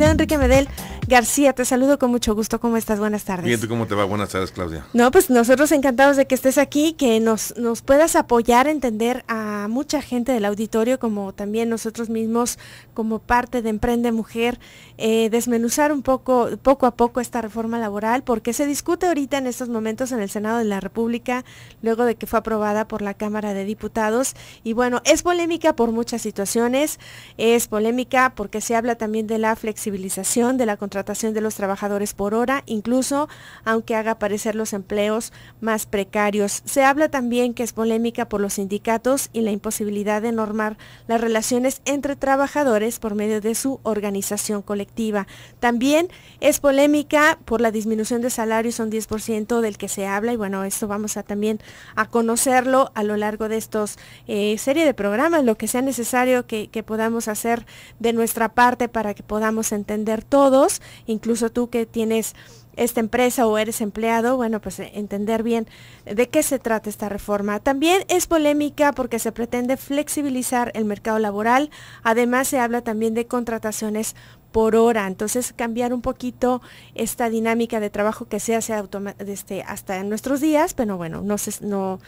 Enrique Medel, García, te saludo con mucho gusto. ¿Cómo estás? Buenas tardes. ¿Y ¿tú cómo te va? Buenas tardes, Claudia. No, pues nosotros encantados de que estés aquí, que nos, nos puedas apoyar, entender a mucha gente del auditorio, como también nosotros mismos, como parte de Emprende Mujer, eh, desmenuzar un poco, poco a poco esta reforma laboral, porque se discute ahorita en estos momentos en el Senado de la República, luego de que fue aprobada por la Cámara de Diputados. Y bueno, es polémica por muchas situaciones, es polémica porque se habla también de la flexibilización, de la tratación de los trabajadores por hora, incluso aunque haga aparecer los empleos más precarios. Se habla también que es polémica por los sindicatos y la imposibilidad de normar las relaciones entre trabajadores por medio de su organización colectiva. También es polémica por la disminución de salarios son 10% del que se habla y bueno, esto vamos a también a conocerlo a lo largo de estos eh, serie de programas, lo que sea necesario que podamos hacer de nuestra parte para que podamos entender todos incluso tú que tienes esta empresa o eres empleado, bueno, pues eh, entender bien de qué se trata esta reforma. También es polémica porque se pretende flexibilizar el mercado laboral, además se habla también de contrataciones por hora, entonces cambiar un poquito esta dinámica de trabajo que se hace este, hasta en nuestros días, pero bueno, no se, no,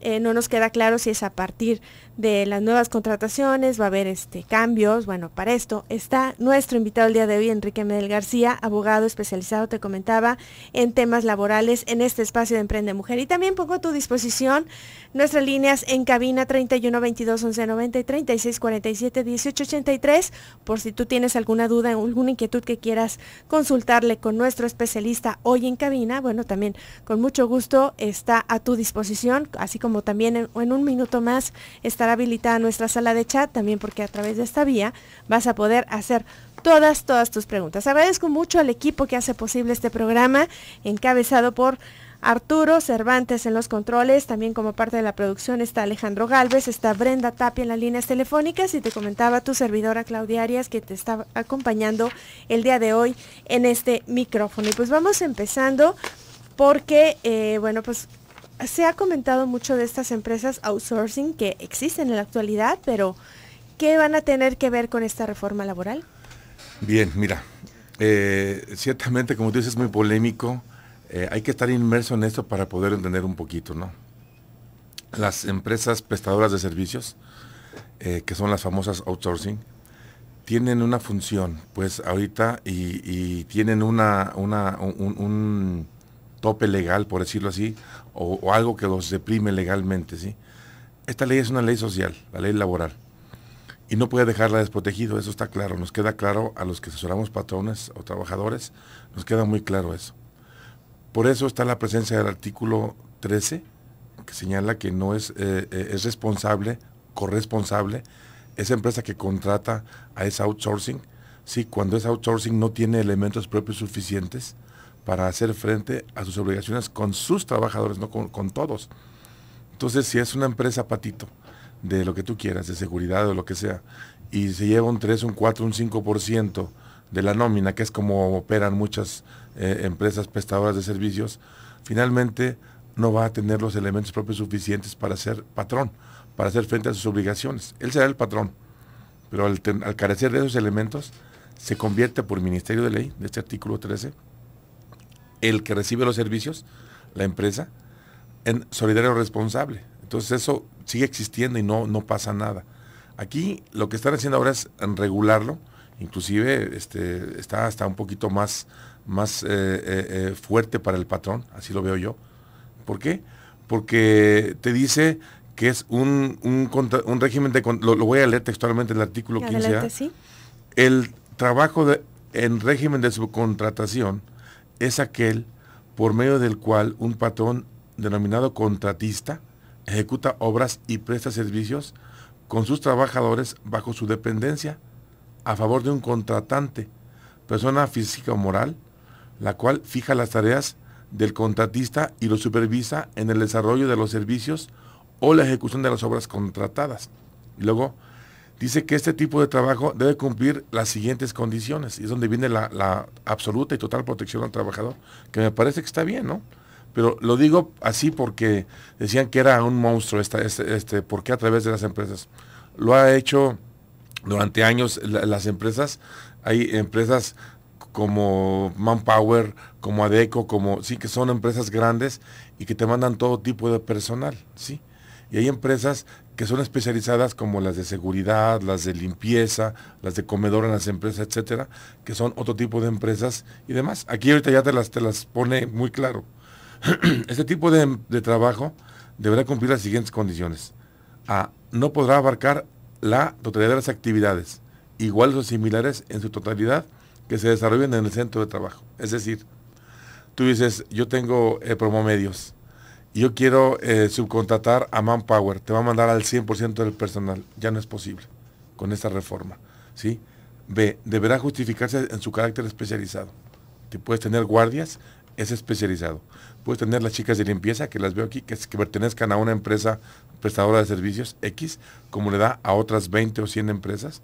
eh, no nos queda claro si es a partir de las nuevas contrataciones, va a haber este, cambios. Bueno, para esto está nuestro invitado el día de hoy, Enrique Medel García, abogado especializado, te comentaba, en temas laborales en este espacio de Emprende Mujer. Y también pongo a tu disposición nuestras líneas en cabina 31 22 11 90 y 36 47 por si tú tienes alguna duda, o alguna inquietud que quieras consultarle con nuestro especialista hoy en cabina. Bueno, también con mucho gusto está a tu disposición, así como también en, en, un minuto más estará habilitada nuestra sala de chat, también porque a través de esta vía vas a poder hacer todas, todas tus preguntas. Agradezco mucho al equipo que hace posible este programa, encabezado por Arturo Cervantes en los controles, también como parte de la producción está Alejandro Galvez, está Brenda Tapia en las líneas telefónicas y te comentaba tu servidora Claudia Arias que te está acompañando el día de hoy en este micrófono. Y pues vamos empezando porque, eh, bueno, pues se ha comentado mucho de estas empresas outsourcing que existen en la actualidad, pero ¿qué van a tener que ver con esta reforma laboral? Bien, mira, eh, ciertamente, como tú dices, es muy polémico. Eh, hay que estar inmerso en esto para poder entender un poquito, ¿no? Las empresas prestadoras de servicios, eh, que son las famosas outsourcing, tienen una función, pues ahorita, y, tienen una, una un, un, tope legal, por decirlo así, o, algo que los deprime legalmente, ¿sí? Esta ley es una ley social, la ley laboral. Y no puede dejarla desprotegido, eso está claro. Nos queda claro a los que asesoramos patrones o trabajadores, nos queda muy claro eso. Por eso está la presencia del artículo 13, que señala que no es, eh, eh, es responsable, corresponsable, esa empresa que contrata a ese outsourcing, sí, cuando es outsourcing no tiene elementos propios suficientes para hacer frente a sus obligaciones con sus trabajadores, no con, todos. Entonces, si es una empresa patito, de lo que tú quieras, de seguridad o lo que sea, y se lleva un 3, un 4, un 5% de la nómina, que es como operan muchas eh, empresas prestadoras de servicios, finalmente no va a tener los elementos propios suficientes para ser patrón, para hacer frente a sus obligaciones. Él será el patrón, pero al, al carecer de esos elementos, se convierte por ministerio de ley, de este artículo 13, el que recibe los servicios, la empresa, en solidario responsable. Entonces eso sigue existiendo y no, no pasa nada. Aquí lo que están haciendo ahora es regularlo, inclusive este, está hasta un poquito más, más eh, eh, eh, fuerte para el patrón, así lo veo yo. ¿Por qué? Porque te dice que es un, régimen de... Lo, voy a leer textualmente el artículo 15. El trabajo en régimen de subcontratación es aquel por medio del cual un patrón denominado contratista ejecuta obras y presta servicios con sus trabajadores bajo su dependencia a favor de un contratante, persona física o moral, la cual fija las tareas del contratista y lo supervisa en el desarrollo de los servicios o la ejecución de las obras contratadas. Y luego dice que este tipo de trabajo debe cumplir las siguientes condiciones. Y es donde viene la, absoluta y total protección al trabajador, que me parece que está bien, ¿no? Pero lo digo así porque decían que era un monstruo, esta, este, este porque a través de las empresas. Lo ha hecho durante años las empresas. Hay empresas como Manpower, como Adeco, como sí, que son empresas grandes y que te mandan todo tipo de personal, ¿sí? Y hay empresas que son especializadas como las de seguridad, las de limpieza, las de comedor en las empresas, etcétera, que son otro tipo de empresas y demás. Aquí ahorita ya te las, te las pone muy claro. este tipo de, trabajo deberá cumplir las siguientes condiciones. A. No podrá abarcar la totalidad de las actividades, iguales o similares en su totalidad, que se desarrollen en el centro de trabajo. Es decir, tú dices, yo tengo eh, promomedios yo quiero eh, subcontratar a Manpower, te va a mandar al 100% del personal. Ya no es posible con esta reforma. ¿sí? B, deberá justificarse en su carácter especializado. Te puedes tener guardias, es especializado. Puedes tener las chicas de limpieza, que las veo aquí, que, pertenezcan a una empresa prestadora de servicios X, como le da a otras 20 o 100 empresas.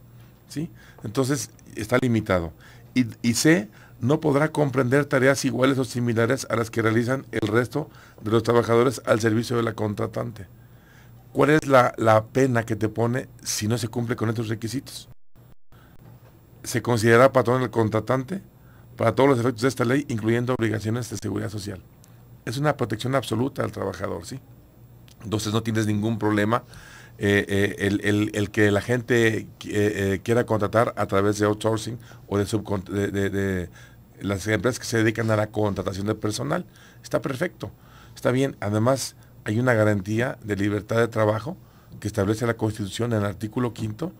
¿sí? Entonces, está limitado. Y, y C, no podrá comprender tareas iguales o similares a las que realizan el resto de los trabajadores al servicio de la contratante. ¿Cuál es la, pena que te pone si no se cumple con estos requisitos? Se considera patrón el contratante para todos los efectos de esta ley, incluyendo obligaciones de seguridad social. Es una protección absoluta al trabajador, ¿sí? Entonces no tienes ningún problema eh, eh, el, que la gente eh, quiera contratar a través de outsourcing o de, de, de las empresas que se dedican a la contratación de personal. Está perfecto, está bien. Además, hay una garantía de libertad de trabajo que establece la Constitución en el artículo quinto,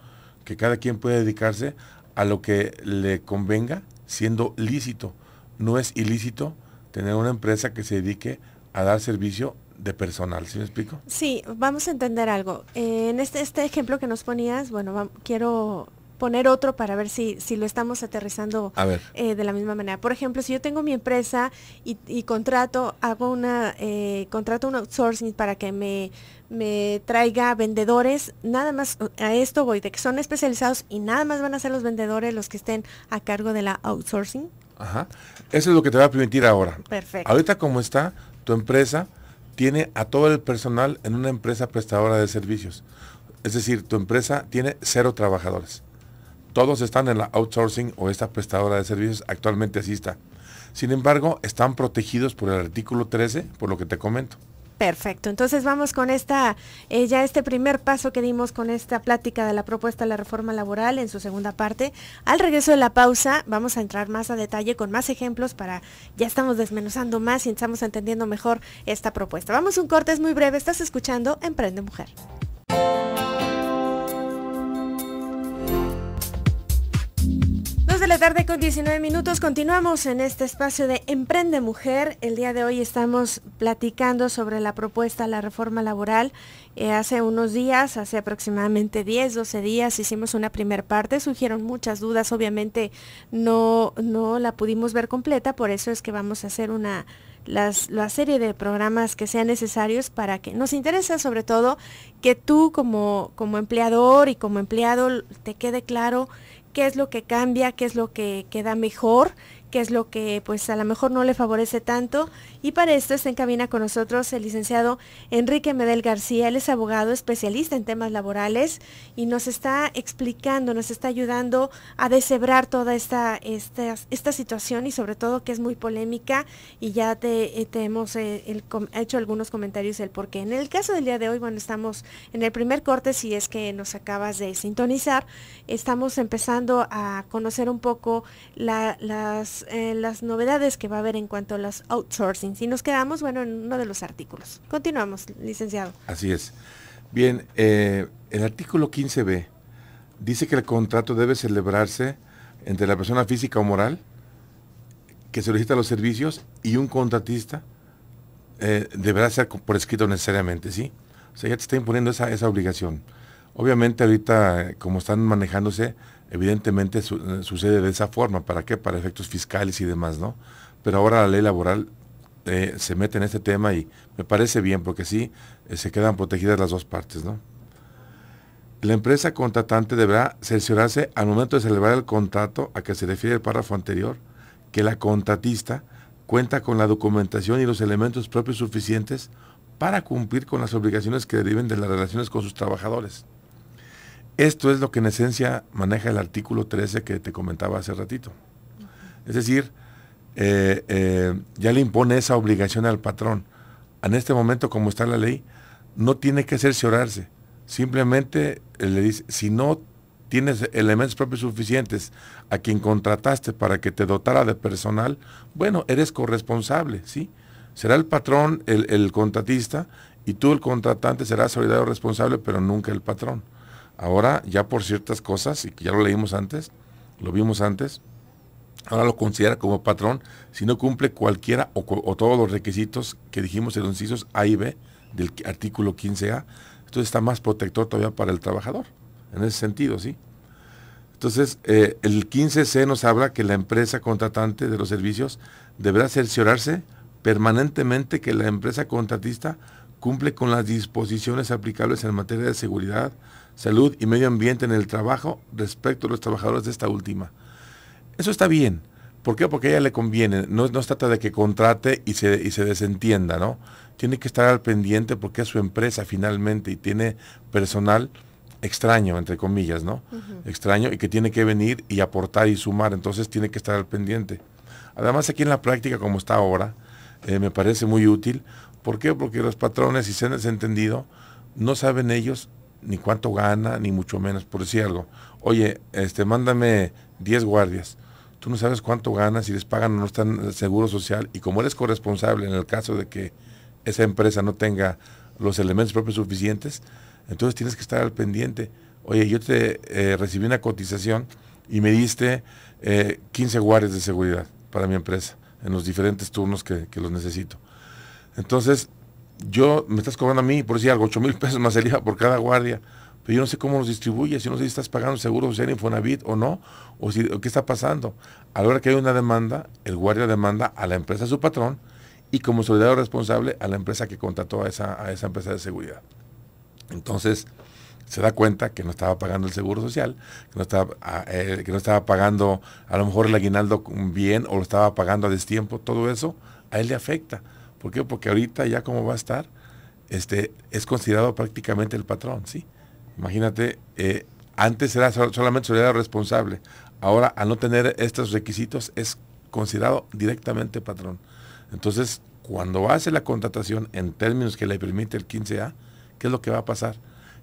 que cada quien puede dedicarse a lo que le convenga siendo lícito. No es ilícito tener una empresa que se dedique a dar servicio de personal, ¿sí me explico? Sí, vamos a entender algo. Eh, en este, este ejemplo que nos ponías, bueno, quiero poner otro para ver si, si lo estamos aterrizando eh, de la misma manera. Por ejemplo, si yo tengo mi empresa y, contrato, hago una, eh, contrato un outsourcing para que me, me traiga vendedores, nada más a esto voy, de que son especializados y nada más van a ser los vendedores los que estén a cargo de la outsourcing. Ajá. Eso es lo que te va a permitir ahora. Perfecto. Ahorita como está, tu empresa tiene a todo el personal en una empresa prestadora de servicios. Es decir, tu empresa tiene cero trabajadores. Todos están en la outsourcing o esta prestadora de servicios, actualmente así está. Sin embargo, están protegidos por el artículo 13, por lo que te comento. Perfecto, entonces vamos con esta, eh, este primer paso que dimos con esta plática de la propuesta de la reforma laboral en su segunda parte. Al regreso de la pausa vamos a entrar más a detalle con más ejemplos para, ya estamos desmenuzando más y estamos entendiendo mejor esta propuesta. Vamos un corte, es muy breve, estás escuchando Emprende Mujer. de la tarde con 19 minutos continuamos en este espacio de Emprende Mujer. El día de hoy estamos platicando sobre la propuesta la reforma laboral. Eh, hace unos días, hace aproximadamente 10, 12 días, hicimos una primera parte. Surgieron muchas dudas, obviamente no, la pudimos ver completa, por eso es que vamos a hacer una las, la serie de programas que sean necesarios para que nos interesa sobre todo que tú como, como empleador y como empleado te quede claro qué es lo que cambia, qué es lo que queda mejor, qué es lo que pues a lo mejor no le favorece tanto y para esto está en cabina con nosotros el licenciado Enrique Medel García. Él es abogado especialista en temas laborales y nos está explicando, nos está ayudando a deshebrar toda esta, esta, situación y sobre todo que es muy polémica y ya te, eh, hemos eh, hecho algunos comentarios del por En el caso del día de hoy, bueno, estamos en el primer corte, si es que nos acabas de sintonizar, estamos empezando a conocer un poco las, eh, las novedades que va a haber en cuanto a los outsourcing si Nos quedamos, bueno, en uno de los artículos. Continuamos, licenciado. Así es. Bien, eh, el artículo 15b dice que el contrato debe celebrarse entre la persona física o moral que solicita los servicios y un contratista eh, deberá ser por escrito necesariamente, ¿sí? O sea, ya te está imponiendo esa, esa obligación. Obviamente ahorita, como están manejándose, evidentemente eh, sucede de esa forma. ¿Para qué? Para efectos fiscales y demás, ¿no? Pero ahora la ley laboral este, se mete en este tema y me parece bien porque sí eh, se quedan protegidas las dos partes, ¿no? La empresa contratante deberá cerciorarse al momento de celebrar el contrato a que se refiere el párrafo anterior que la contratista cuenta con la documentación y los elementos propios suficientes para cumplir con las obligaciones que deriven de las relaciones con sus trabajadores. Esto es lo que en esencia maneja el artículo 13 que te comentaba hace ratito. Es decir, eh, eh, ya le impone esa obligación al patrón. En este momento, como está la ley, no tiene que orarse, Simplemente eh, le dice, si no tienes elementos propios suficientes a quien contrataste para que te dotara de personal, bueno, eres corresponsable, ¿sí? Será el patrón, el, el contratista, y tú el contratante serás solidario responsable, pero nunca el patrón. Ahora, ya por ciertas cosas, y que ya lo leímos antes, lo vimos antes, ahora lo considera como patrón si no cumple cualquiera o, todos los requisitos que dijimos en los incisos A y B del artículo 15A. Entonces está más protector todavía para el trabajador, en ese sentido, ¿sí? Entonces, eh, el 15C nos habla que la empresa contratante de los servicios deberá cerciorarse permanentemente que la empresa contratista cumple con las disposiciones aplicables en materia de seguridad, salud y medio ambiente en el trabajo respecto a los trabajadores de esta última. Eso está bien. ¿Por qué? Porque a ella le conviene. No, se trata de que contrate y se, se desentienda, ¿no? Tiene que estar al pendiente porque es su empresa finalmente y tiene personal extraño, entre comillas, ¿no? Extraño y que tiene que venir y aportar y sumar, entonces tiene que estar al pendiente. Además, aquí en la práctica, como está ahora, eh, me parece muy útil. ¿Por qué? Porque los patrones, si se han desentendido, no saben ellos ni cuánto gana, ni mucho menos, por decir algo. Oye, este, mándame 10 guardias tú no sabes cuánto ganas, si les pagan o no están seguro social, y como eres corresponsable en el caso de que esa empresa no tenga los elementos propios suficientes, entonces tienes que estar al pendiente. Oye, yo te eh, recibí una cotización y me diste 15 eh, guardias de seguridad para mi empresa en los diferentes turnos que, los necesito. Entonces, yo me estás cobrando a mí, por decir algo, 8 mil pesos más el IVA por cada guardia yo no sé cómo los distribuye si no sé si estás pagando seguro social Infonavit o no, o, si, o qué está pasando. A la hora que hay una demanda, el guardia demanda a la empresa, su patrón, y como solidario responsable a la empresa que contrató a esa, empresa de seguridad. Entonces, se da cuenta que no estaba pagando el seguro social, que no estaba, eh, que no estaba pagando a lo mejor el aguinaldo bien o lo estaba pagando a destiempo, todo eso a él le afecta. ¿Por qué? Porque ahorita ya como va a estar, este, es considerado prácticamente el patrón, ¿sí? Imagínate, eh, antes era solamente solidario responsable. Ahora, al no tener estos requisitos, es considerado directamente patrón. Entonces, cuando hace la contratación en términos que le permite el 15A, ¿qué es lo que va a pasar?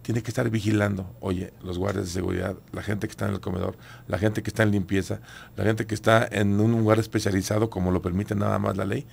Tiene que estar vigilando, oye, los guardias de seguridad, la gente que está en el comedor, la gente que está en limpieza, la gente que está en un lugar especializado como lo permite nada más la ley.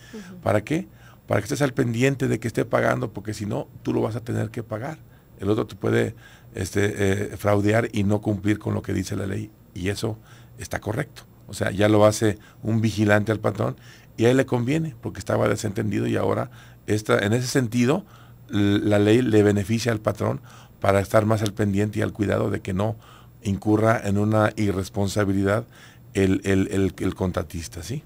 ¿Para qué? Para que estés al pendiente de que esté pagando, porque si no, tú lo vas a tener que pagar. El otro te puede este, eh, fraudear y no cumplir con lo que dice la ley. Y eso está correcto. O sea, ya lo hace un vigilante al patrón y a él le conviene porque estaba desentendido y ahora está en ese sentido la ley le beneficia al patrón para estar más al pendiente y al cuidado de que no incurra en una irresponsabilidad el, el, el, contratista, ¿sí?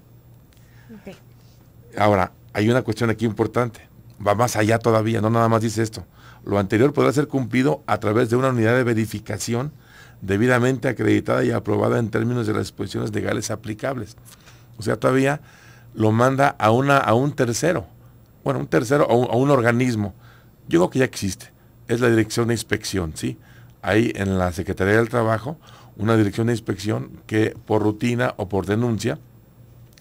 Ahora, hay una cuestión aquí importante, va más allá todavía, no nada más dice esto lo anterior podrá ser cumplido a través de una unidad de verificación debidamente acreditada y aprobada en términos de las disposiciones legales aplicables. O sea, todavía lo manda a, una, a un tercero, bueno, un tercero a un, organismo. Yo creo que ya existe. Es la dirección de inspección, ¿sí? Hay en la Secretaría del Trabajo una dirección de inspección que por rutina o por denuncia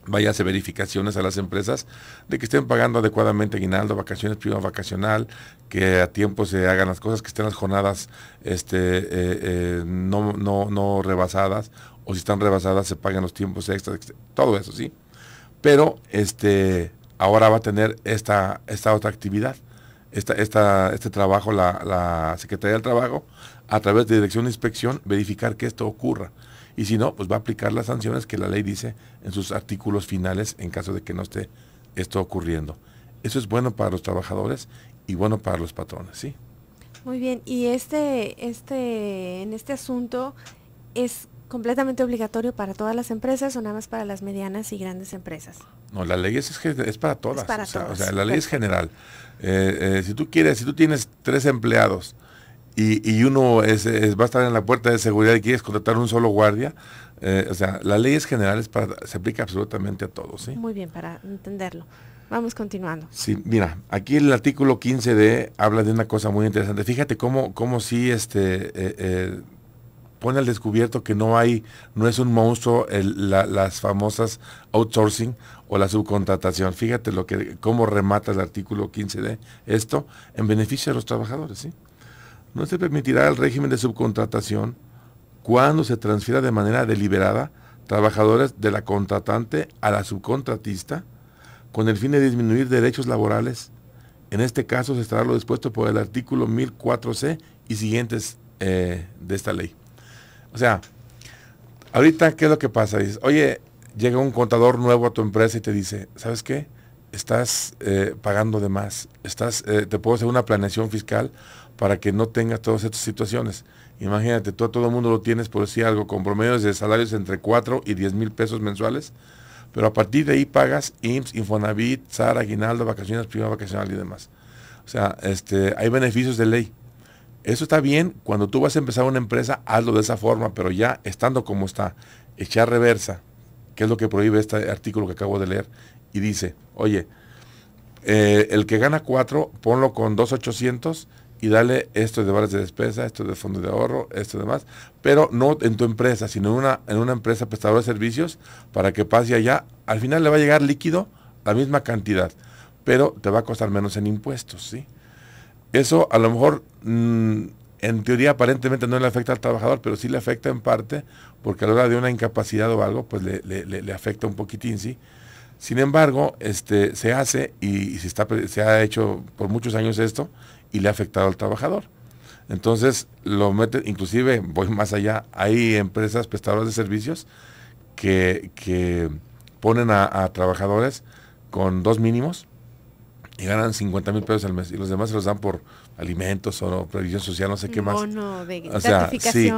vaya a hacer verificaciones a las empresas de que estén pagando adecuadamente aguinaldo, vacaciones, prima vacacional, que a tiempo se hagan las cosas, que estén las jornadas este, eh, eh, no, rebasadas, o si están rebasadas se paguen los tiempos extras, todo eso, ¿sí? Pero este, ahora va a tener esta, esta otra actividad, este trabajo, la, la Secretaría del Trabajo, a través de Dirección de Inspección, verificar que esto ocurra. Y si no, pues va a aplicar las sanciones que la ley dice en sus artículos finales en caso de que no esté esto ocurriendo. Eso es bueno para los trabajadores y bueno para los patrones, ¿sí? Muy bien, y este, este, en este asunto es completamente obligatorio para todas las empresas o nada más para las medianas y grandes empresas. No, la ley es, es para todas. para o, sea, la ley es general. Eh, eh, si tú quieres, si tú tienes tres empleados y, y uno es, va a estar en la puerta de seguridad y quieres contratar un solo guardia, eh, o sea, la ley es general, para, se aplica absolutamente a todos. Muy bien, para entenderlo. Vamos continuando. Sí, mira, aquí el artículo 15 d habla de una cosa muy interesante. Fíjate cómo, cómo sí este, eh, eh, pone al descubierto que no hay, no es un monstruo las famosas outsourcing o la subcontratación. Fíjate lo que, cómo remata el artículo 15 d esto en beneficio de los trabajadores. No se permitirá el régimen de subcontratación cuando se transfiera de manera deliberada trabajadores de la contratante a la subcontratista con el fin de disminuir derechos laborales. En este caso se estará lo dispuesto por el artículo 1004C y siguientes eh, de esta ley. O sea, ahorita, ¿qué es lo que pasa? es, oye, llega un contador nuevo a tu empresa y te dice, ¿sabes qué? Estás eh, pagando de más, estás, eh, te puedo hacer una planeación fiscal para que no tengas todas estas situaciones. Imagínate, tú a todo el mundo lo tienes, por decir algo, con promedios de salarios entre 4 y 10 mil pesos mensuales pero a partir de ahí pagas IMSS, Infonavit, Sara, aguinaldo, vacaciones, prima vacacional y demás. O sea, este, hay beneficios de ley. Eso está bien, cuando tú vas a empezar una empresa, hazlo de esa forma, pero ya estando como está, echar reversa, que es lo que prohíbe este artículo que acabo de leer, y dice, oye, eh, el que gana cuatro, ponlo con 2,800 y dale esto de barras de despesa, esto de fondo de ahorro, esto demás, pero no en tu empresa, sino en una, en una empresa prestadora de servicios para que pase allá. Al final le va a llegar líquido la misma cantidad, pero te va a costar menos en impuestos, ¿sí? Eso a lo mejor mm, en teoría aparentemente no le afecta al trabajador, pero sí le afecta en parte, porque a la hora de una incapacidad o algo, pues le, afecta un poquitín, ¿sí? Sin embargo, este, se hace y, está, se ha hecho por muchos años esto, y le ha afectado al trabajador. Entonces, lo mete, inclusive voy más allá, hay empresas prestadoras de servicios que, ponen a, trabajadores con dos mínimos y ganan 50 mil pesos al mes y los demás se los dan por alimentos o previsión social, no sé qué más. no, de o sí,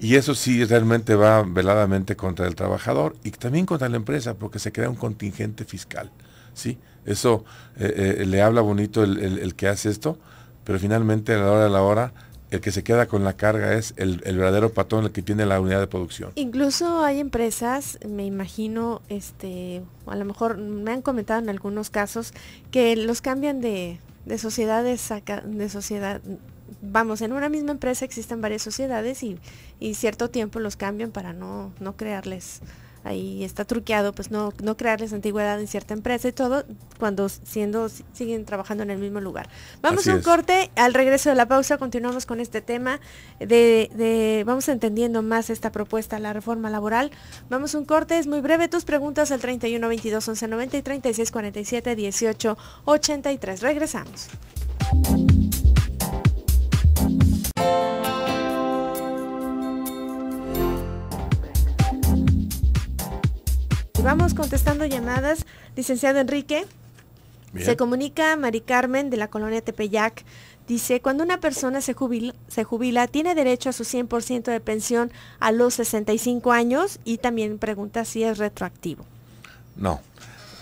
y eso sí realmente va veladamente contra el trabajador y también contra la empresa porque se crea un contingente fiscal. ¿sí? Eso eh, eh, le habla bonito el que hace esto pero finalmente a la hora de la hora el que se queda con la carga es el, verdadero patrón el que tiene la unidad de producción. Incluso hay empresas, me imagino, este, a lo mejor me han comentado en algunos casos que los cambian de, sociedades a, de sociedad, vamos, en una misma empresa existen varias sociedades y, cierto tiempo los cambian para no, no crearles ahí está truqueado, pues no, no crearles antigüedad en cierta empresa y todo, cuando siendo, siguen trabajando en el mismo lugar. Vamos a un corte, al regreso de la pausa continuamos con este tema de, vamos entendiendo más esta propuesta, la reforma laboral. Vamos a un corte, es muy breve, tus preguntas al 31 22 11 90 y 36 47 18 83. Regresamos. Vamos contestando llamadas. Licenciado Enrique, se comunica Mari Carmen de la colonia Tepeyac. Dice, cuando una persona se jubila, tiene derecho a su 100% de pensión a los 65 años y también pregunta si es retroactivo. No.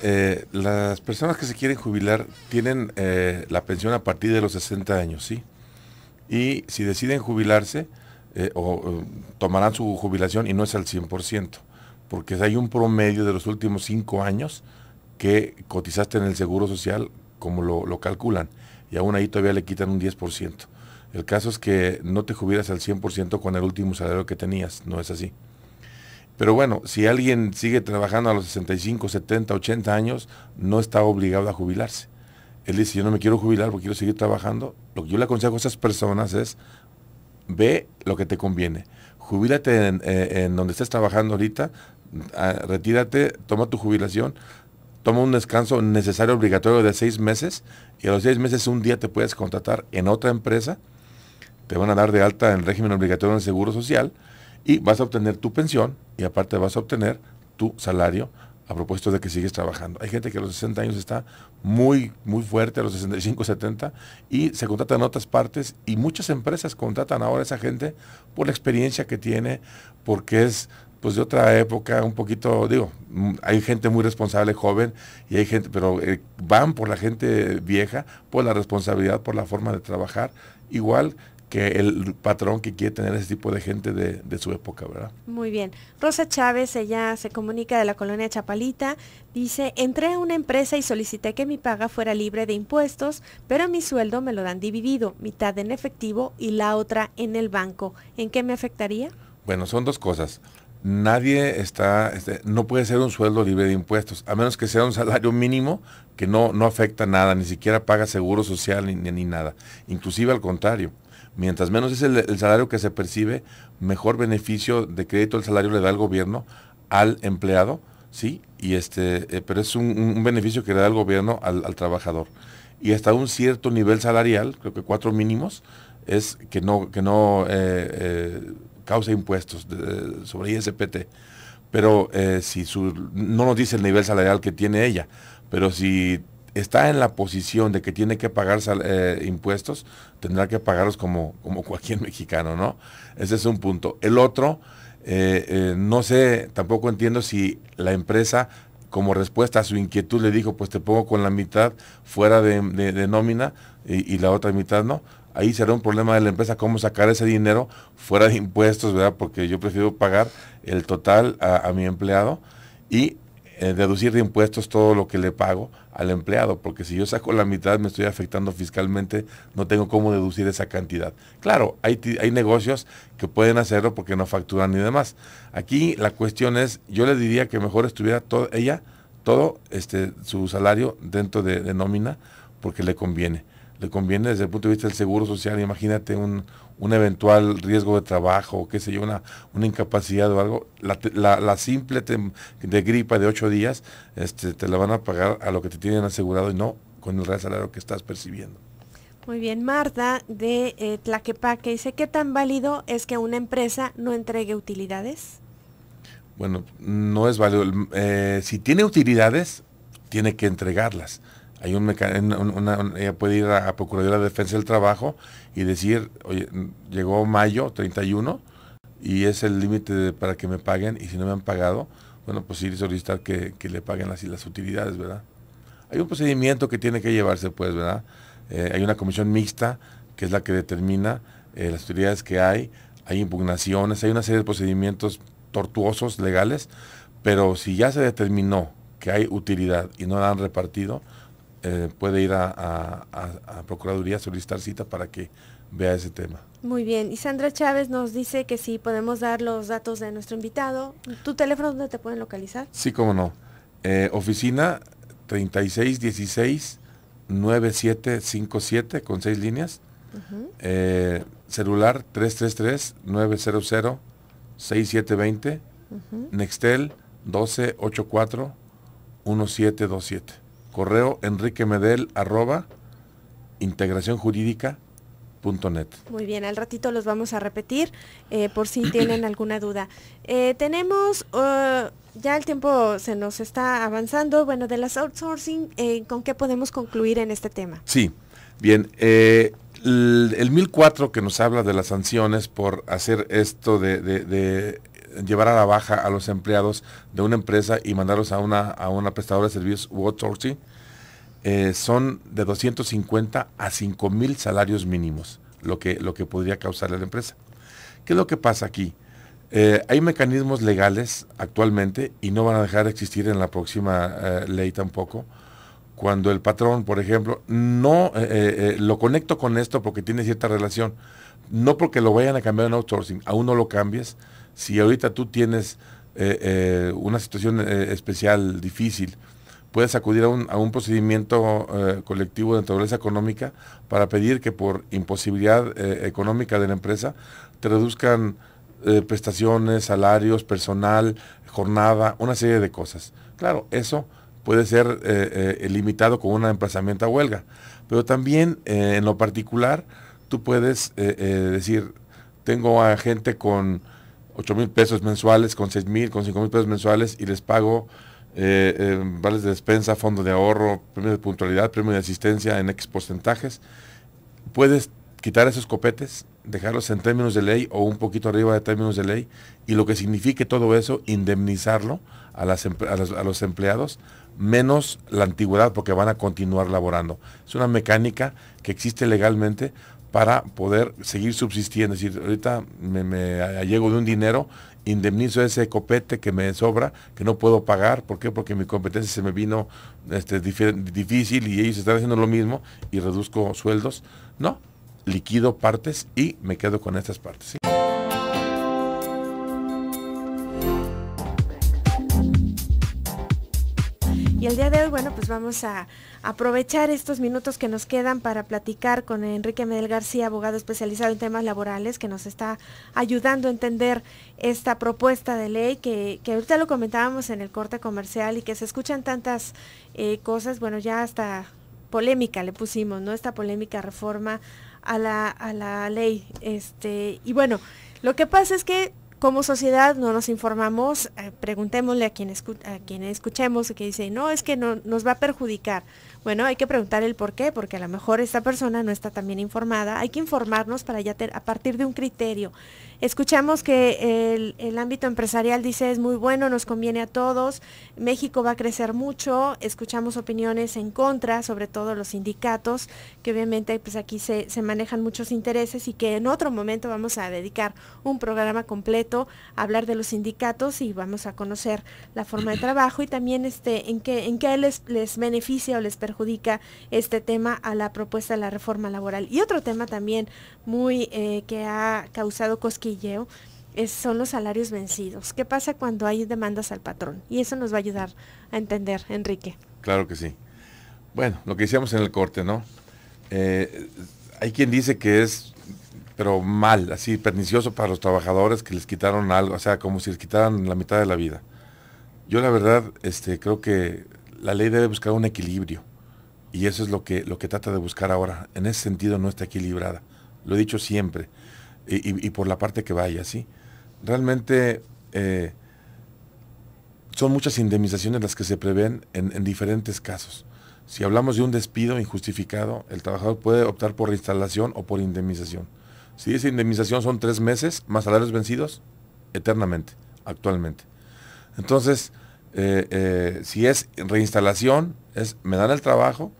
Eh, las personas que se quieren jubilar tienen eh, la pensión a partir de los 60 años, ¿sí? Y si deciden jubilarse, eh, o tomarán su jubilación y no es al 100% porque hay un promedio de los últimos cinco años que cotizaste en el Seguro Social como lo, calculan, y aún ahí todavía le quitan un 10%. El caso es que no te jubilas al 100% con el último salario que tenías, no es así. Pero bueno, si alguien sigue trabajando a los 65, 70, 80 años, no está obligado a jubilarse. Él dice, yo no me quiero jubilar porque quiero seguir trabajando. Lo que yo le aconsejo a esas personas es, ve lo que te conviene. Jubílate en, eh, en donde estés trabajando ahorita, Ah, retírate, toma tu jubilación, toma un descanso necesario obligatorio de seis meses y a los seis meses un día te puedes contratar en otra empresa, te van a dar de alta en régimen obligatorio en Seguro Social y vas a obtener tu pensión y aparte vas a obtener tu salario a propósito de que sigues trabajando. Hay gente que a los 60 años está muy, muy fuerte, a los 65, 70, y se contratan en otras partes, y muchas empresas contratan ahora a esa gente por la experiencia que tiene, porque es pues de otra época, un poquito, digo, mm, hay gente muy responsable, joven, y hay gente, pero eh, van por la gente vieja, por la responsabilidad, por la forma de trabajar, igual que el patrón que quiere tener ese tipo de gente de, de su época, ¿verdad? Muy bien. Rosa Chávez, ella se comunica de la colonia Chapalita, dice, entré a una empresa y solicité que mi paga fuera libre de impuestos, pero mi sueldo me lo dan dividido, mitad en efectivo y la otra en el banco. ¿En qué me afectaría? Bueno, son dos cosas nadie está, este, no puede ser un sueldo libre de impuestos, a menos que sea un salario mínimo que no, no afecta nada, ni siquiera paga seguro social ni, nada. Inclusive al contrario, mientras menos es el, salario que se percibe, mejor beneficio de crédito el salario le da el gobierno al empleado, ¿sí? Y este, eh, pero es un, beneficio que le da el gobierno al, trabajador. Y hasta un cierto nivel salarial, creo que cuatro mínimos, es que no, que no eh, eh, causa impuestos sobre ISPT, pero eh, si no nos dice el nivel salarial que tiene ella, pero si está en la posición de que tiene que pagar eh, impuestos, tendrá que pagarlos como, como cualquier mexicano, ¿no? Ese es un punto. El otro, eh, no sé, tampoco entiendo si la empresa como respuesta a su inquietud le dijo, pues te pongo con la mitad fuera de, de, nómina y, la otra mitad no. Ahí será un problema de la empresa cómo sacar ese dinero fuera de impuestos, ¿verdad? Porque yo prefiero pagar el total a, a mi empleado y eh, deducir de impuestos todo lo que le pago al empleado, porque si yo saco la mitad me estoy afectando fiscalmente, no tengo cómo deducir esa cantidad. Claro, hay, hay negocios que pueden hacerlo porque no facturan ni demás. Aquí la cuestión es, yo le diría que mejor estuviera todo, ella todo este, su salario dentro de nómina porque le conviene le conviene desde el punto de vista del seguro social. Imagínate un, un eventual riesgo de trabajo, qué sé yo, una, una incapacidad o algo, la, simple de gripa de ocho días, este, te la van a pagar a lo que te tienen asegurado y no con el real salario que estás percibiendo. Muy bien, Marta de eh, Tlaquepaque dice, ¿qué tan válido es que una empresa no entregue utilidades? Bueno, no es válido. Eh, si tiene utilidades, tiene que entregarlas. Hay un ella puede ir a, Procuraduría de Defensa del Trabajo y decir, oye, llegó mayo 31 y es el límite para que me paguen y si no me han pagado, bueno, pues ir y solicitar que, le paguen las, las utilidades, ¿verdad? Hay un procedimiento que tiene que llevarse, pues, ¿verdad? Eh, hay una comisión mixta que es la que determina eh, las utilidades que hay, hay impugnaciones, hay una serie de procedimientos tortuosos legales, pero si ya se determinó que hay utilidad y no la han repartido, eh, puede ir a, a, Procuraduría a solicitar cita para que vea ese tema. Muy bien, y Sandra Chávez nos dice que si podemos dar los datos de nuestro invitado. ¿Tu teléfono dónde te pueden localizar? Sí, cómo no. Eh, oficina 3616 9757 con seis líneas. Eh, celular 333 900 6720. Nextel 1284 1727 correo enriquemedel arroba net. Muy bien, al ratito los vamos a repetir eh, por si tienen alguna duda. Eh, tenemos, uh, ya el tiempo se nos está avanzando, bueno, de las outsourcing, eh, ¿con qué podemos concluir en este tema? Sí, bien, el, el, 1004 que nos habla de las sanciones por hacer esto de llevar a la baja a los empleados de una empresa y mandarlos a una, a una prestadora de servicios u outsourcing, eh, son de 250 a 5 mil salarios mínimos, lo que, lo que podría causarle a la empresa. ¿Qué es lo que pasa aquí? Eh, hay mecanismos legales actualmente y no van a dejar de existir en la próxima eh, ley tampoco. Cuando el patrón, por ejemplo, no lo conecto con esto porque tiene cierta relación, no porque lo vayan a cambiar en outsourcing, aún no lo cambies, si ahorita tú tienes eh, eh, una situación eh, especial, difícil, puedes acudir a un, a un procedimiento colectivo de naturaleza económica para pedir que por imposibilidad económica de la empresa te reduzcan prestaciones, salarios, personal, jornada, una serie de cosas. Claro, eso puede ser limitado con un emplazamiento a huelga, pero también en lo particular tú puedes decir, tengo a gente con 8 mil pesos mensuales, con 6 mil, con 5 mil pesos mensuales y les pago eh, eh, vales de despensa, fondo de ahorro, premio de puntualidad, premio de asistencia en X porcentajes. Puedes quitar esos copetes, dejarlos en términos de ley o un poquito arriba de términos de ley y lo que signifique todo eso, indemnizarlo a los empleados menos la antigüedad porque van a continuar laborando. Es una mecánica que existe legalmente para poder seguir subsistiendo. Es decir, ahorita me, me de un dinero, indemnizo ese copete que me sobra, que no puedo pagar. ¿Por qué? Porque mi competencia se me vino este, difícil y ellos están haciendo lo mismo y reduzco sueldos. No, liquido partes y me quedo con estas partes. Y el día de hoy, bueno, pues vamos a aprovechar estos minutos que nos quedan para platicar con Enrique Medel García, abogado especializado en temas laborales, que nos está ayudando a entender esta propuesta de ley que, ahorita lo comentábamos en el corte comercial y que se escuchan tantas eh, cosas, bueno, ya hasta polémica le pusimos, ¿no? Esta polémica reforma a la, a la ley. Este, y bueno, lo que pasa es que como sociedad no nos informamos, eh, preguntémosle a quien, escuchemos a escuchemos que dice, no, es que no, nos va a perjudicar. Bueno, hay que preguntar el por qué, porque a lo mejor esta persona no está tan bien informada. Hay que informarnos para ya a partir de un criterio. Escuchamos que el, ámbito empresarial dice es muy bueno, nos conviene a todos, México va a crecer mucho, escuchamos opiniones en contra, sobre todo los sindicatos, que obviamente pues aquí se, manejan muchos intereses y que en otro momento vamos a dedicar un programa completo a hablar de los sindicatos y vamos a conocer la forma de trabajo y también este en qué en les, les beneficia o les perjudica este tema a la propuesta de la reforma laboral. Y otro tema también muy eh, que ha causado cosquillas son los salarios vencidos. ¿Qué pasa cuando hay demandas al patrón? Y eso nos va a ayudar a entender, Enrique. Claro que sí. Bueno, lo que decíamos en el corte, ¿no? Eh, hay quien dice que es, pero mal, así, pernicioso para los trabajadores que les quitaron algo, o sea, como si les quitaran la mitad de la vida. Yo la verdad, este, creo que la ley debe buscar un equilibrio. Y eso es lo que, lo que trata de buscar ahora. En ese sentido no está equilibrada. Lo he dicho siempre y, por la parte que vaya, ¿sí? Realmente eh, son muchas indemnizaciones las que se prevén en, diferentes casos. Si hablamos de un despido injustificado, el trabajador puede optar por reinstalación o por indemnización. Si esa indemnización son tres meses más salarios vencidos, eternamente, actualmente. Entonces, eh, eh, si es reinstalación, es me dan el trabajo,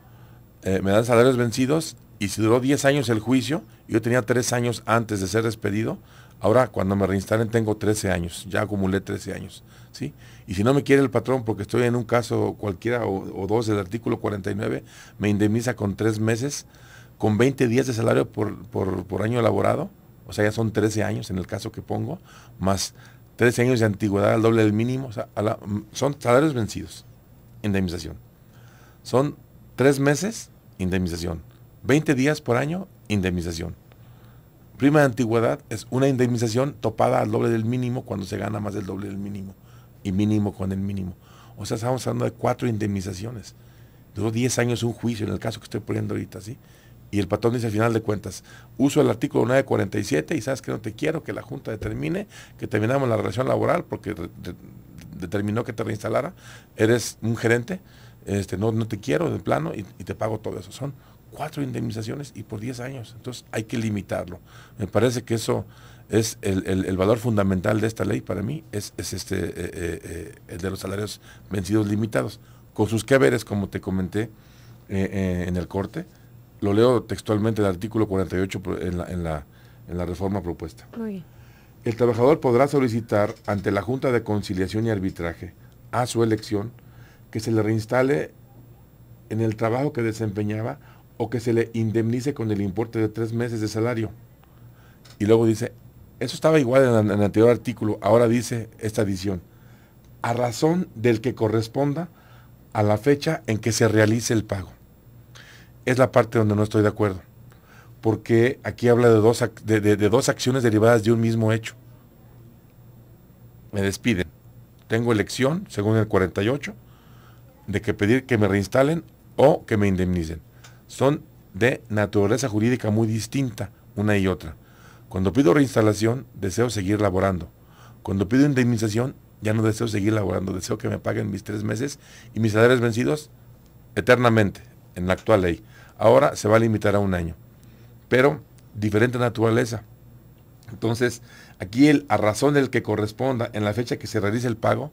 me dan salarios vencidos y si duró 10 años el juicio, yo tenía tres años antes de ser despedido. Ahora, cuando me reinstalen, tengo 13 años. Ya acumulé 13 años. ¿sí? Y si no me quiere el patrón, porque estoy en un caso cualquiera o, dos del artículo 49, me indemniza con tres meses, con 20 días de salario por, año elaborado. O sea, ya son 13 años en el caso que pongo, más 13 años de antigüedad al doble del mínimo. Mm, son salarios vencidos, indemnización. Son tres meses, indemnización. 20 días por año, indemnización. Prima de antigüedad es una indemnización topada al doble del mínimo cuando se gana más del doble del mínimo. Y mínimo con el mínimo. O sea, estamos hablando de cuatro indemnizaciones. Duró 10 años un juicio, en el caso que estoy poniendo ahorita, ¿sí? Y el patrón dice al final de cuentas, uso el artículo 947 y sabes que no te quiero, que la Junta determine que terminamos la relación laboral porque determinó que te reinstalara, eres un gerente, este, no, no te quiero de plano y, y te pago todo eso. Son cuatro indemnizaciones y por 10 años. Entonces hay que limitarlo. Me parece que eso es el, valor fundamental de esta ley para mí, es, este, eh, eh, eh, el de los salarios vencidos limitados, con sus que como te comenté en el corte. Lo leo textualmente el artículo 48 en la, reforma propuesta. El trabajador podrá solicitar ante la Junta de Conciliación y Arbitraje, a su elección, que se le reinstale en el trabajo que desempeñaba o que se le indemnice con el importe de tres meses de salario. Y luego dice, eso estaba igual en, el anterior artículo, ahora dice esta adición, a razón del que corresponda a la fecha en que se realice el pago. Es la parte donde no estoy de acuerdo, porque aquí habla de dos, de dos acciones derivadas de un mismo hecho. Me despiden. Tengo elección, según el 48, de que pedir que me reinstalen o que me indemnicen son de naturaleza jurídica muy distinta una y otra. Cuando pido reinstalación, deseo seguir laborando. Cuando pido indemnización, ya no deseo seguir laborando, deseo que me paguen mis tres meses y mis salarios vencidos eternamente, en la actual ley. Ahora se va a limitar a un año, pero diferente naturaleza. Entonces, aquí el, a razón del que corresponda en la fecha que se realice el pago,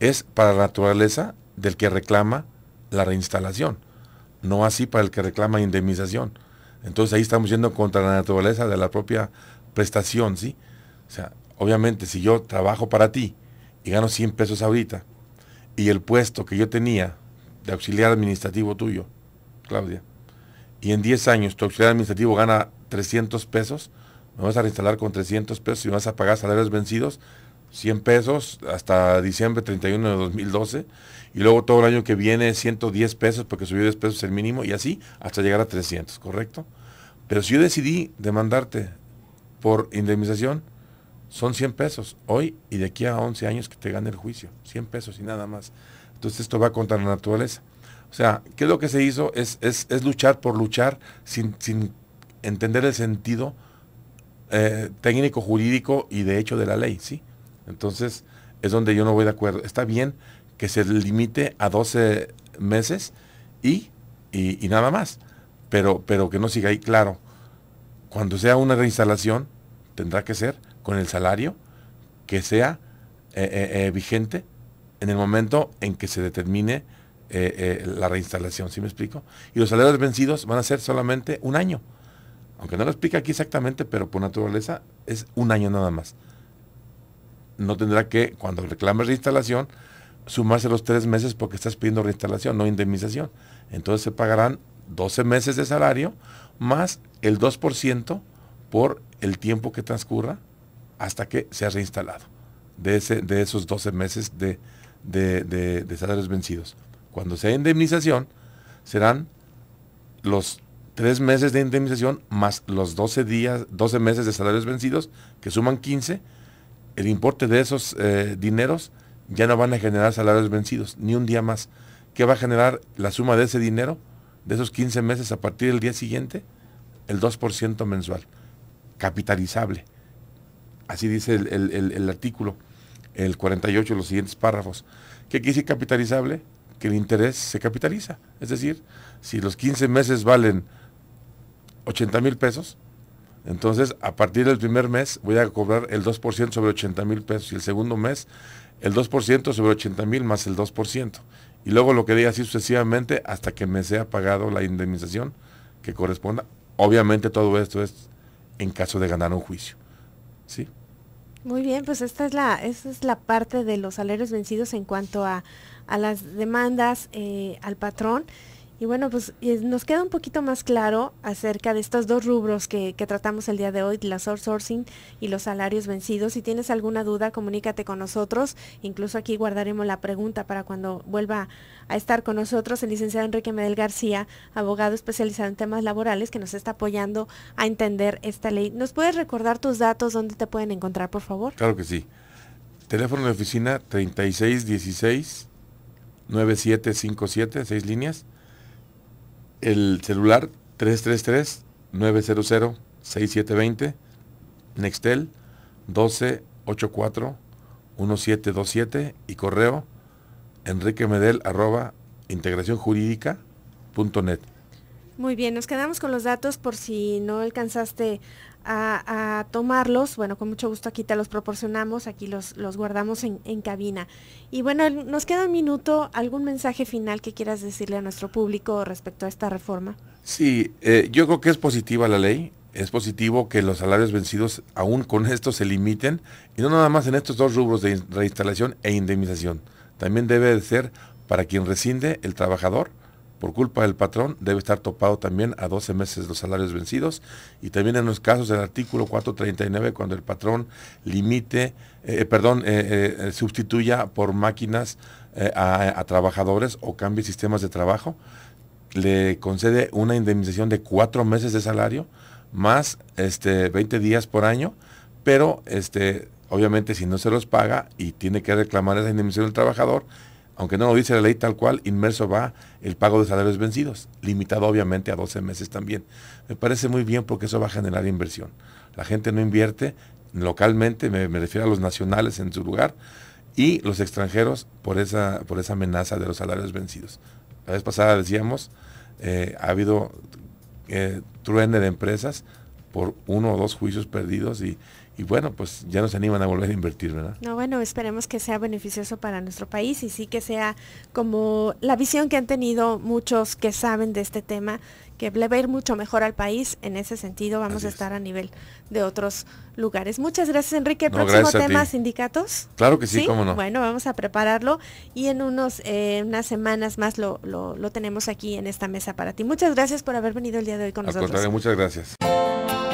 es para la naturaleza del que reclama la reinstalación no así para el que reclama indemnización. Entonces ahí estamos yendo contra la naturaleza de la propia prestación, ¿sí? O sea, obviamente si yo trabajo para ti y gano 100 pesos ahorita y el puesto que yo tenía de auxiliar administrativo tuyo, Claudia, y en 10 años tu auxiliar administrativo gana 300 pesos, me vas a reinstalar con 300 pesos y me vas a pagar salarios vencidos, 100 pesos hasta diciembre 31 de 2012 y luego todo el año que viene 110 pesos porque subió 10 pesos el mínimo y así hasta llegar a 300, ¿correcto? Pero si yo decidí demandarte por indemnización, son 100 pesos hoy y de aquí a 11 años que te gane el juicio, 100 pesos y nada más. Entonces esto va contra la naturaleza. O sea, ¿qué es lo que se hizo? Es, es, luchar por luchar sin, entender el sentido eh, técnico, jurídico y de hecho de la ley, ¿sí? Entonces, es donde yo no voy de acuerdo. Está bien que se limite a 12 meses y, y, nada más, pero, pero que no siga ahí claro. Cuando sea una reinstalación, tendrá que ser con el salario que sea eh, eh, eh, vigente en el momento en que se determine la reinstalación, ¿sí me explico? Y los salarios vencidos van a ser solamente un año. Aunque no lo explica aquí exactamente, pero por naturaleza es un año nada más no tendrá que, cuando reclames reinstalación, sumarse los tres meses porque estás pidiendo reinstalación, no indemnización. Entonces se pagarán 12 meses de salario más el 2% por el tiempo que transcurra hasta que sea reinstalado, de, ese, de esos 12 meses de, salarios vencidos. Cuando sea indemnización, serán los tres meses de indemnización más los 12 días, 12 meses de salarios vencidos, que suman 15, el importe de esos eh, dineros ya no van a generar salarios vencidos, ni un día más. ¿Qué va a generar la suma de ese dinero, de esos 15 meses a partir del día siguiente? El 2% mensual, capitalizable. Así dice el, el artículo, el 48, los siguientes párrafos. ¿Qué quiere decir capitalizable? Que el interés se capitaliza. Es decir, si los 15 meses valen 80 mil pesos, entonces, a partir del primer mes voy a cobrar el 2% sobre 80 mil pesos y el segundo mes el 2% sobre 80 mil más el 2%. Y luego lo que diga así sucesivamente hasta que me sea pagado la indemnización que corresponda. Obviamente todo esto es en caso de ganar un juicio. ¿Sí? Muy bien, pues esta es la, es la parte de los salarios vencidos en cuanto a, las demandas eh, al patrón. Y bueno, pues nos queda un poquito más claro acerca de estos dos rubros que, tratamos el día de hoy, la outsourcing y los salarios vencidos. Si tienes alguna duda, comunícate con nosotros. Incluso aquí guardaremos la pregunta para cuando vuelva a estar con nosotros el licenciado Enrique Medel García, abogado especializado en temas laborales, que nos está apoyando a entender esta ley. ¿Nos puedes recordar tus datos, dónde te pueden encontrar, por favor? Claro que sí. Teléfono de oficina 3616 9757, seis líneas el celular 333-900-6720, Nextel 1284-1727 y correo medel Muy bien, nos quedamos con los datos por si no alcanzaste a, tomarlos, bueno, con mucho gusto aquí te los proporcionamos, aquí los, los guardamos en, cabina. Y bueno, nos queda un minuto, ¿algún mensaje final que quieras decirle a nuestro público respecto a esta reforma? Sí, eh, yo creo que es positiva la ley, es positivo que los salarios vencidos aún con esto se limiten, y no nada más en estos dos rubros de reinstalación e indemnización, también debe de ser para quien rescinde el trabajador por culpa del patrón, debe estar topado también a 12 meses los salarios vencidos y también en los casos del artículo 439 cuando el patrón limite, eh, eh, perdón, eh, sustituya por máquinas a, trabajadores o cambie sistemas de trabajo, le concede una indemnización de cuatro meses de salario más este 20 días por año, pero este obviamente si no se los paga y tiene que reclamar esa indemnización del trabajador, aunque no lo dice la ley tal cual, inmerso va el pago de salarios vencidos, limitado obviamente a 12 meses también. Me parece muy bien porque eso va a generar inversión. La gente no invierte localmente, me, refiero a los nacionales en su lugar, y los extranjeros por esa, por esa amenaza de los salarios vencidos. La vez pasada decíamos, eh, ha habido eh, truene de empresas por uno o dos juicios perdidos y y bueno, pues ya nos animan a volver a invertir, ¿verdad? No, bueno, esperemos que sea beneficioso para nuestro país y sí que sea como la visión que han tenido muchos que saben de este tema, que le va a ir mucho mejor al país. En ese sentido vamos a estar a nivel de otros lugares. Muchas gracias, Enrique. próximo tema, sindicatos. Claro que sí, cómo no. Bueno, vamos a prepararlo y en unos, eh, unas semanas más lo, tenemos aquí en esta mesa para ti. Muchas gracias por haber venido el día de hoy con nosotros. muchas gracias.